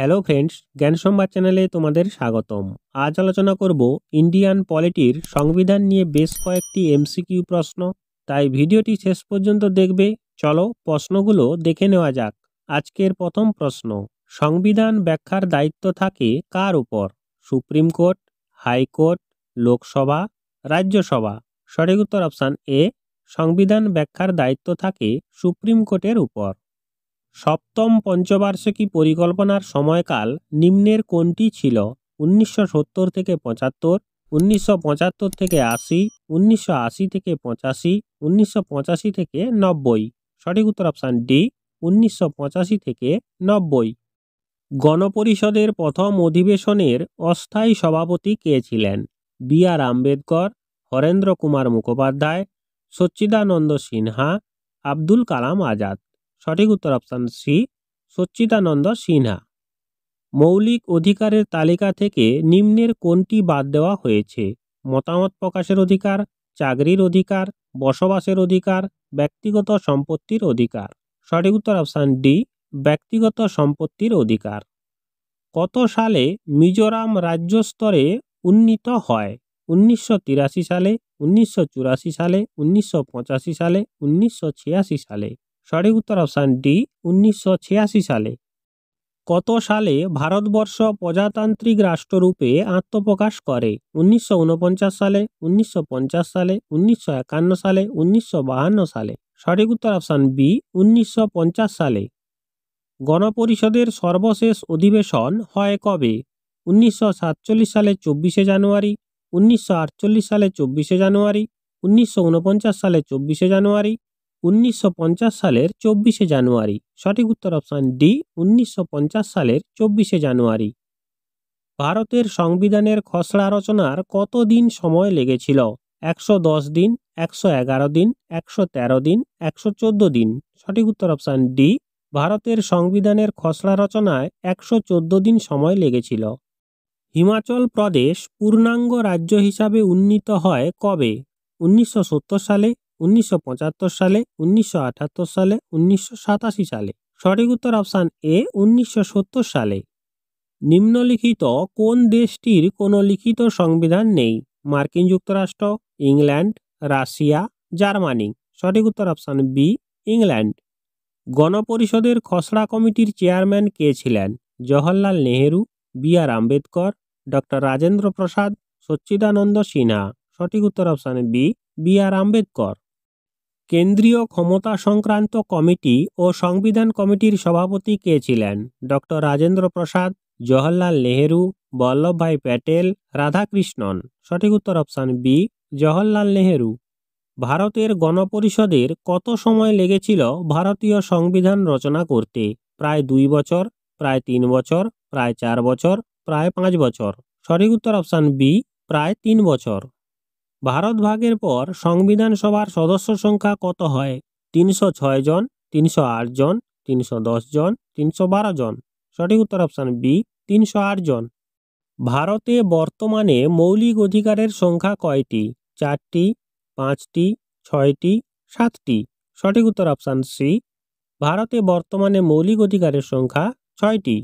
hello friends জ্ঞান সম্বাদ চ্যানেলে তোমাদের স্বাগতম আজ আলোচনা করব ইন্ডিয়ান পলিটির সংবিধান নিয়ে বেশ কয়েকটি এমসিকিউ প্রশ্ন তাই ভিডিওটি শেষ পর্যন্ত দেখবে চলো প্রশ্নগুলো দেখে নেওয়া যাক আজকের প্রথম প্রশ্ন সংবিধান ব্যাখ্যার দায়িত্ব থাকে কার উপর supreme court high court Lok Sabha Rajya Sabha সঠিক উত্তর অপশান এ সংবিধান ব্যাখ্যার দায়িত্ব থাকে সুপ্রিম কোর্টের উপর সপ্তম পঞ্চবার্ষিকী পরিকল্পনার সময়কাল নিম্নের কোনটি ছিল উনিশশো সত্তর থেকে পঁচাত্তর উনিশশো পঁচাত্তর থেকে আশি উনিশশো আশি থেকে পঁচাশি উনিশশো পঁচাশি থেকে নব্বই সঠিক উত্তর অপশান ডি উনিশশো পঁচাশি থেকে নব্বই গণপরিষদের প্রথম অধিবেশনের অস্থায়ী সভাপতি কে ছিলেন বি আর আম্বেদকর হরেন্দ্র কুমার মুখোপাধ্যায় সচ্চিদানন্দ সিনহা আব্দুল কালাম আজাদ সঠিক উত্তর অপশান সি সচ্চিদানন্দ সিনহা মৌলিক অধিকারের তালিকা থেকে নিম্নের কোনটি বাদ দেওয়া হয়েছে মতামত প্রকাশের অধিকার চাকরির অধিকার বসবাসের অধিকার ব্যক্তিগত সম্পত্তির অধিকার সঠিক উত্তর অপশান ডি ব্যক্তিগত সম্পত্তির অধিকার কত সালে মিজোরাম রাজ্য স্তরে উন্নীত হয় উনিশশো সালে উনিশশো সালে উনিশশো সালে উনিশশো সালে সঠিক উত্তর অপশান ডি উনিশশো সালে কত সালে ভারতবর্ষ প্রজাতান্ত্রিক রাষ্ট্ররূপে আত্মপ্রকাশ করে উনিশশো সালে উনিশশো সালে উনিশশো সালে উনিশশো সালে সঠিক উত্তর অপশান বি উনিশশো সালে গণপরিষদের সর্বশেষ অধিবেশন হয় কবে উনিশশো সালে চব্বিশে জানুয়ারি উনিশশো সালে চব্বিশে জানুয়ারি উনিশশো সালে চব্বিশে জানুয়ারি উনিশশো সালের চব্বিশে জানুয়ারি সঠিক উত্তর অপশান ডি উনিশশো সালের চব্বিশে জানুয়ারি ভারতের সংবিধানের খসড়া রচনার কতদিন সময় লেগেছিল একশো দিন একশো দিন একশো দিন একশো দিন সঠিক উত্তর অপশান ডি ভারতের সংবিধানের খসড়া রচনায় একশো দিন সময় লেগেছিল হিমাচল প্রদেশ পূর্ণাঙ্গ রাজ্য হিসাবে উন্নীত হয় কবে উনিশশো সালে উনিশশো সালে উনিশশো সালে উনিশশো সালে সঠিক উত্তর অপশান এ উনিশশো সালে নিম্নলিখিত কোন দেশটির কোনো লিখিত সংবিধান নেই মার্কিন যুক্তরাষ্ট্র ইংল্যান্ড রাশিয়া জার্মানি সঠিক উত্তর অপশান বি ইংল্যান্ড গণপরিষদের খসড়া কমিটির চেয়ারম্যান কে ছিলেন Jawaharlal Nehru B R Ambedkar doctor Rajendra Prasad Sachchidananda Sinha সঠিক উত্তর option B B R Ambedkar কেন্দ্রীয় ক্ষমতা সংক্রান্ত কমিটি ও সংবিধান কমিটির সভাপতি কে ছিলেন ডক্টর রাজেন্দ্র প্রসাদ জওহরলাল নেহেরু বল্লভভাই প্যাটেল রাধাকৃষ্ণন সঠিক উত্তর অপশান বি জওহরলাল নেহেরু ভারতের গণপরিষদের কত সময় লেগেছিল ভারতীয় সংবিধান রচনা করতে প্রায় দুই বছর প্রায় তিন বছর প্রায় চার বছর প্রায় পাঁচ বছর সঠিক উত্তর অপশান বি প্রায় তিন বছর ভারত ভাগের পর সংবিধান সভার সদস্য সংখ্যা কত হয় তিনশো ছয় জন তিনশো আট জন তিনশো দশ জন তিনশো বারো জন সঠিক উত্তর অপশান বি তিনশো আট জন ভারতে বর্তমানে মৌলিক অধিকারের সংখ্যা কয়টি চারটি পাঁচটি ছয়টি সাতটি সঠিক উত্তর অপশান সি ভারতে বর্তমানে মৌলিক অধিকারের সংখ্যা ছয়টি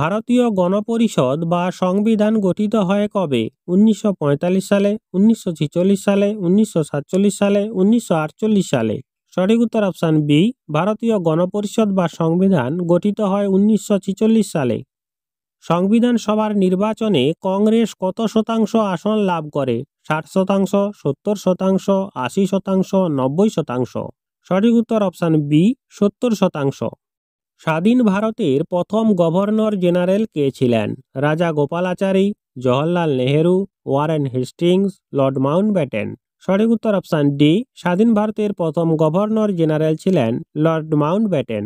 ভারতীয় গণপরিষদ বা সংবিধান গঠিত হয় কবে উনিশশো সালে উনিশশো সালে উনিশশো সালে উনিশশো সালে সঠিক উত্তর অপশান বি ভারতীয় গণপরিষদ বা সংবিধান গঠিত হয় উনিশশো সালে সংবিধান সভার নির্বাচনে কংগ্রেস কত শতাংশ আসন লাভ করে ষাট শতাংশ সত্তর শতাংশ আশি শতাংশ নব্বই শতাংশ সঠিক উত্তর অপশান বি সত্তর শতাংশ স্বাধীন ভারতের প্রথম গভর্নর জেনারেল কে ছিলেন Raja Gopalachari Jawaharlal Nehru Warren Hastings lord Mountbatten সঠিক উত্তর অপশান ডি স্বাধীন ভারতের প্রথম গভর্নর জেনারেল ছিলেন লর্ড মাউন্টব্যাটেন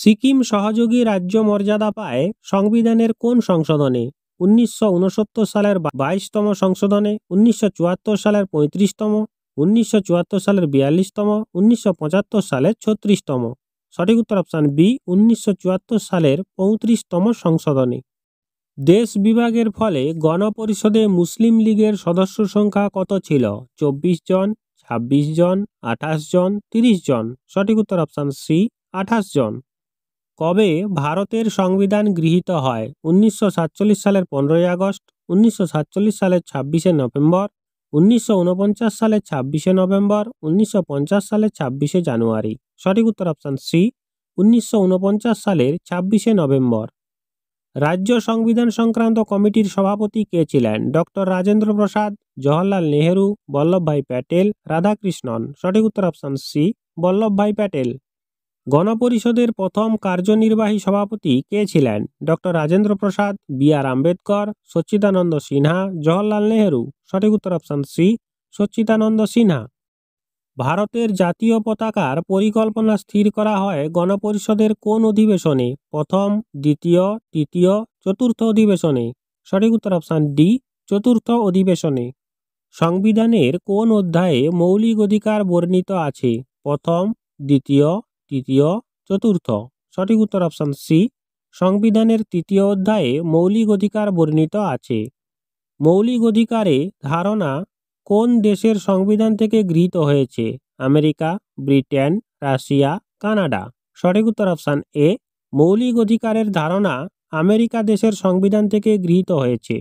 সিকিম সহযোগী রাজ্য মর্যাদা পায় সংবিধানের কোন সংশোধনে উনিশশো সালের বাইশতম সংশোধনে উনিশশো সালের পঁয়ত্রিশতম উনিশশো সালের বিয়াল্লিশতম উনিশশো সালের ছত্রিশতম সঠিক উত্তর অপশান বি উনিশশো সালের পঁয়ত্রিশতম সংশোধনী দেশ বিভাগের ফলে গণপরিষদে মুসলিম লীগের সদস্য সংখ্যা কত ছিল চব্বিশ জন ছাব্বিশ জন আঠাশ জন তিরিশ জন সঠিক উত্তর অপশান সি আঠাশ জন কবে ভারতের সংবিধান গৃহীত হয় উনিশশো সালের পনেরোই আগস্ট উনিশশো সালের ছাব্বিশে নভেম্বর উনিশশো সালে ছাব্বিশে নভেম্বর উনিশশো সালে ছাব্বিশে জানুয়ারি সঠিক উত্তর অপশান সি উনিশশো সালের ছাব্বিশে নভেম্বর রাজ্য সংবিধান সংক্রান্ত কমিটির সভাপতি কে ছিলেন ডক্টর রাজেন্দ্র প্রসাদ জওহরলাল নেহেরু বল্লভভাই প্যাটেল রাধাকৃষ্ণন সঠিক উত্তর অপশান সি বল্লভভাই প্যাটেল গণপরিষদের প্রথম কার্যনির্বাহী সভাপতি কে ছিলেন doctor Rajendra Prasad B R Ambedkar Sachchidananda Sinha Jawaharlal Nehru সঠিক উত্তর অপশান সি সচ্চিদানন্দ সিনহা ভারতের জাতীয় পতাকার পরিকল্পনা স্থির করা হয় গণপরিষদের কোন অধিবেশনে প্রথম দ্বিতীয় তৃতীয় চতুর্থ অধিবেশনে সঠিক উত্তর অপশান ডি চতুর্থ অধিবেশনে সংবিধানের কোন অধ্যায়ে মৌলিক অধিকার বর্ণিত আছে প্রথম দ্বিতীয় তৃতীয় চতুর্থ সঠিক উত্তর অপশান সি সংবিধানের তৃতীয় অধ্যায়ে মৌলিক অধিকার বর্ণিত আছে মৌলিক অধিকারে ধারণা কোন দেশের সংবিধান থেকে গৃহীত হয়েছে আমেরিকা ব্রিটেন রাশিয়া কানাডা সঠিক উত্তর অপশান এ মৌলিক অধিকারের ধারণা আমেরিকা দেশের সংবিধান থেকে গৃহীত হয়েছে